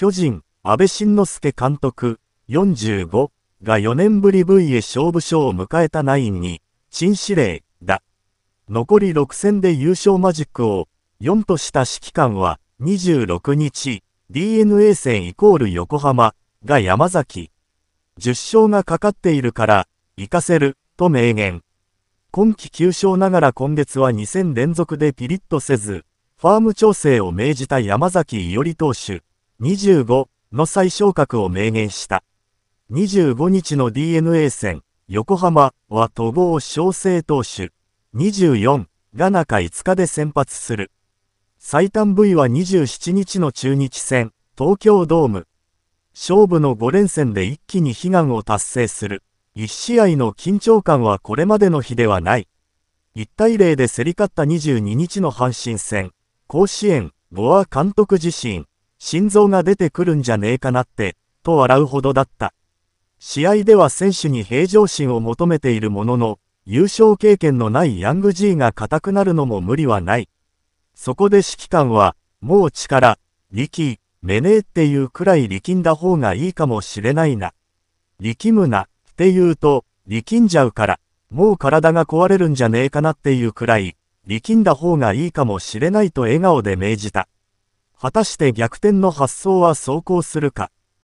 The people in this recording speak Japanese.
巨人、安倍晋之助監督、45が4年ぶり V へ勝負賞を迎えたナインに、陳司令、だ。残り6戦で優勝マジックを4とした指揮官は、26日、DNA 戦イコール横浜が山崎。10勝がかかっているから、行かせる、と明言。今季9勝ながら今月は2戦連続でピリッとせず、ファーム調整を命じた山崎伊織投手。25の再昇格を明言した。25日の DNA 戦、横浜は戸郷小生投手。24が中5日で先発する。最短部位は27日の中日戦、東京ドーム。勝負の5連戦で一気に悲願を達成する。1試合の緊張感はこれまでの日ではない。1対0で競り勝った22日の阪神戦、甲子園、ボア監督自身。心臓が出てくるんじゃねえかなって、と笑うほどだった。試合では選手に平常心を求めているものの、優勝経験のないヤング G が固くなるのも無理はない。そこで指揮官は、もう力、力、めねえっていうくらい力んだ方がいいかもしれないな。力むな、って言うと、力んじゃうから、もう体が壊れるんじゃねえかなっていうくらい、力んだ方がいいかもしれないと笑顔で命じた。果たして逆転の発想は走行するか